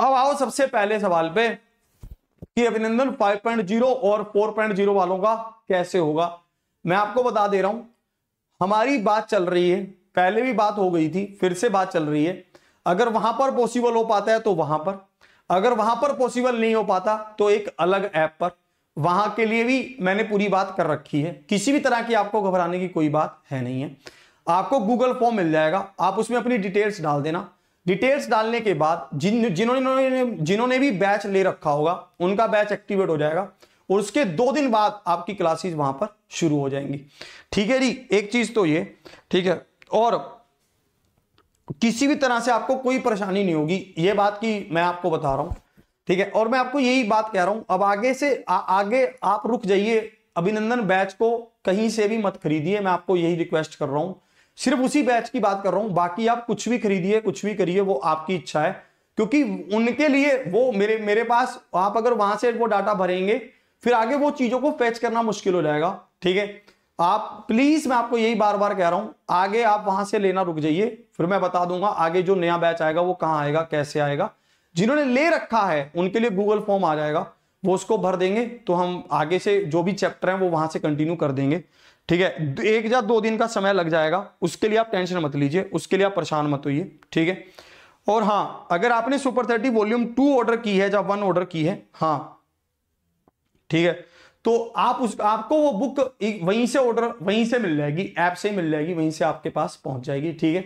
अब आओ सबसे पहले सवाल पे कि अभिनंदन 5.0 और 4.0 वालों का कैसे होगा मैं आपको बता दे रहा हूं हमारी बात चल रही है पहले भी बात हो गई थी फिर से बात चल रही है अगर वहां पर पॉसिबल हो पाता है तो वहां पर अगर वहां पर पॉसिबल नहीं हो पाता तो एक अलग ऐप पर वहां के लिए भी मैंने पूरी बात कर रखी है किसी भी तरह की आपको घबराने की कोई बात है नहीं है आपको गूगल फॉर्म मिल जाएगा आप उसमें अपनी डिटेल्स डाल देना डिटेल्स डालने के बाद जिन जिन्होंने जिन्होंने भी बैच ले रखा होगा उनका बैच एक्टिवेट हो जाएगा और उसके दो दिन बाद आपकी क्लासेस वहां पर शुरू हो जाएंगी ठीक है जी एक चीज तो ये ठीक है और किसी भी तरह से आपको कोई परेशानी नहीं होगी ये बात की मैं आपको बता रहा हूं ठीक है और मैं आपको यही बात कह रहा हूं अब आगे से आ, आगे आप रुक जाइए अभिनंदन बैच को कहीं से भी मत खरीदिए मैं आपको यही रिक्वेस्ट कर रहा हूं सिर्फ उसी बैच की बात कर रहा हूं बाकी आप कुछ भी खरीदिए कुछ भी करिए वो आपकी इच्छा है क्योंकि उनके लिए वो मेरे मेरे पास आप अगर वहां से वो डाटा भरेंगे फिर आगे वो चीजों को फैच करना मुश्किल हो जाएगा ठीक है आप प्लीज मैं आपको यही बार बार कह रहा हूं आगे आप वहां से लेना रुक जाइए फिर मैं बता दूंगा आगे जो नया बैच आएगा वो कहां आएगा कैसे आएगा जिन्होंने ले रखा है उनके लिए गूगल फॉर्म आ जाएगा वो उसको भर देंगे तो हम आगे से जो भी चैप्टर है वो वहां से कंटिन्यू कर देंगे ठीक है एक या दो दिन का समय लग जाएगा उसके लिए आप टेंशन मत लीजिए उसके लिए आप परेशान मत होइए ठीक है और हाँ अगर आपने super thirty volume two order की है या वन ऑर्डर की है हाँ ठीक है तो आप उस आपको वो बुक वहीं से ऑर्डर वहीं से मिल जाएगी ऐप से मिल जाएगी वहीं से आपके पास पहुंच जाएगी ठीक है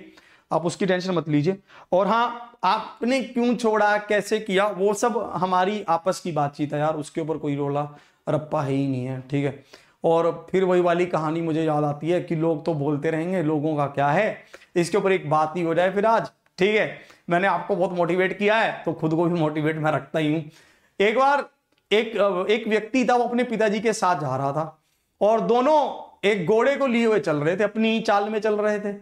आप उसकी टेंशन मत लीजिए और हाँ आपने क्यों छोड़ा कैसे किया वो सब हमारी आपस की बातचीत है यार उसके ऊपर कोई रोला रप्पा है ही नहीं है ठीक है और फिर वही वाली कहानी मुझे याद आती है कि लोग तो बोलते रहेंगे लोगों का क्या है इसके ऊपर एक बात ही हो जाए फिर आज ठीक है मैंने आपको बहुत मोटिवेट किया है तो खुद को भी मोटिवेट मैं रखता ही हूँ एक बार एक एक व्यक्ति था वो अपने पिताजी के साथ जा रहा था और दोनों एक घोड़े को लिए हुए चल रहे थे अपनी चाल में चल रहे थे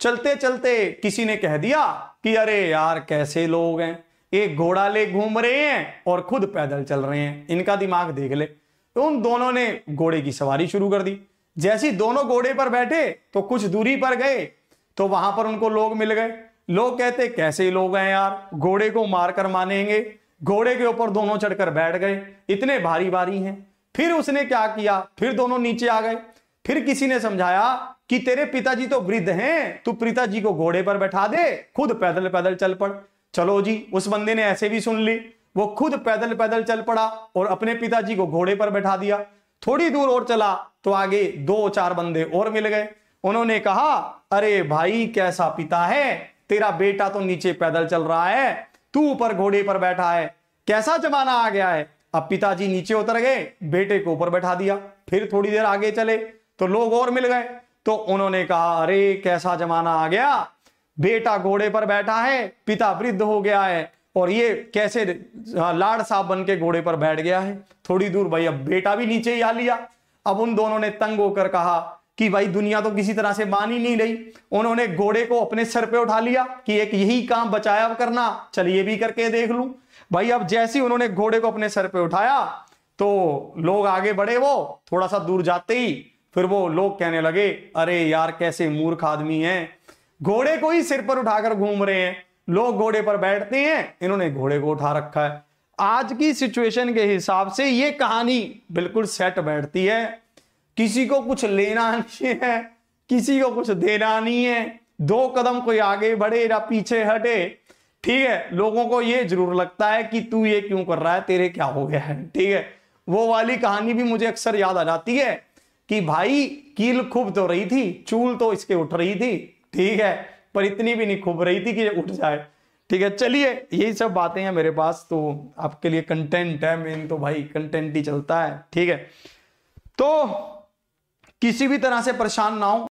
चलते चलते किसी ने कह दिया कि अरे यार कैसे लोग हैं एक घोड़ा ले घूम रहे हैं और खुद पैदल चल रहे हैं इनका दिमाग देख ले तो उन दोनों ने घोड़े की सवारी शुरू कर दी जैसे दोनों घोड़े पर बैठे तो कुछ दूरी पर गए तो वहां पर उनको लोग मिल गए लोग कहते कैसे लोग हैं यार घोड़े को मारकर मानेंगे घोड़े के ऊपर दोनों चढ़कर बैठ गए इतने भारी भारी हैं फिर उसने क्या किया फिर दोनों नीचे आ गए फिर किसी ने समझाया कि तेरे पिताजी तो वृद्ध हैं तू पिताजी को घोड़े पर बैठा दे खुद पैदल पैदल चल पड़ चलो जी उस बंदे ने ऐसे भी सुन ली वो खुद पैदल पैदल चल पड़ा और अपने पिताजी को घोड़े पर बैठा दिया थोड़ी दूर और चला तो आगे दो चार बंदे और मिल गए उन्होंने कहा अरे भाई कैसा पिता है तेरा बेटा तो नीचे पैदल चल रहा है तू ऊपर घोड़े पर बैठा है कैसा जमाना आ गया है अब पिताजी नीचे उतर गए बेटे को ऊपर बैठा दिया फिर थोड़ी देर आगे चले तो लोग और मिल गए तो उन्होंने कहा अरे कैसा जमाना आ गया बेटा घोड़े पर बैठा है पिता वृद्ध हो गया है और ये कैसे हाँ, लाड साहब बन के घोड़े पर बैठ गया है थोड़ी दूर भाई अब बेटा भी नीचे ही आ लिया अब उन दोनों ने तंग होकर कहा कि भाई दुनिया तो किसी तरह से मान ही नहीं रही उन्होंने घोड़े को अपने सर पे उठा लिया कि एक यही काम बचाया करना चलिए भी करके देख लू भाई अब जैसे ही उन्होंने घोड़े को अपने सर पे उठाया तो लोग आगे बढ़े वो थोड़ा सा दूर जाते ही फिर वो लोग कहने लगे अरे यार कैसे मूर्ख आदमी है घोड़े को ही सिर पर उठाकर घूम रहे हैं लोग घोड़े पर बैठते हैं इन्होंने घोड़े को उठा रखा है आज की सिचुएशन के हिसाब से ये कहानी बिल्कुल सेट बैठती है किसी को कुछ लेना नहीं है किसी को कुछ देना नहीं है दो कदम कोई आगे बढ़े या पीछे हटे ठीक है लोगों को ये जरूर लगता है कि तू ये क्यों कर रहा है तेरे क्या हो गया है ठीक है वो वाली कहानी भी मुझे अक्सर याद आ जाती है कि भाई कील खूब तो रही थी चूल तो इसके उठ रही थी ठीक है पर इतनी भी नहीं खूब रही थी कि उठ जाए ठीक है चलिए यही सब बातें हैं मेरे पास तो आपके लिए कंटेंट है मेन तो भाई कंटेंट ही चलता है ठीक है तो किसी भी तरह से परेशान ना हो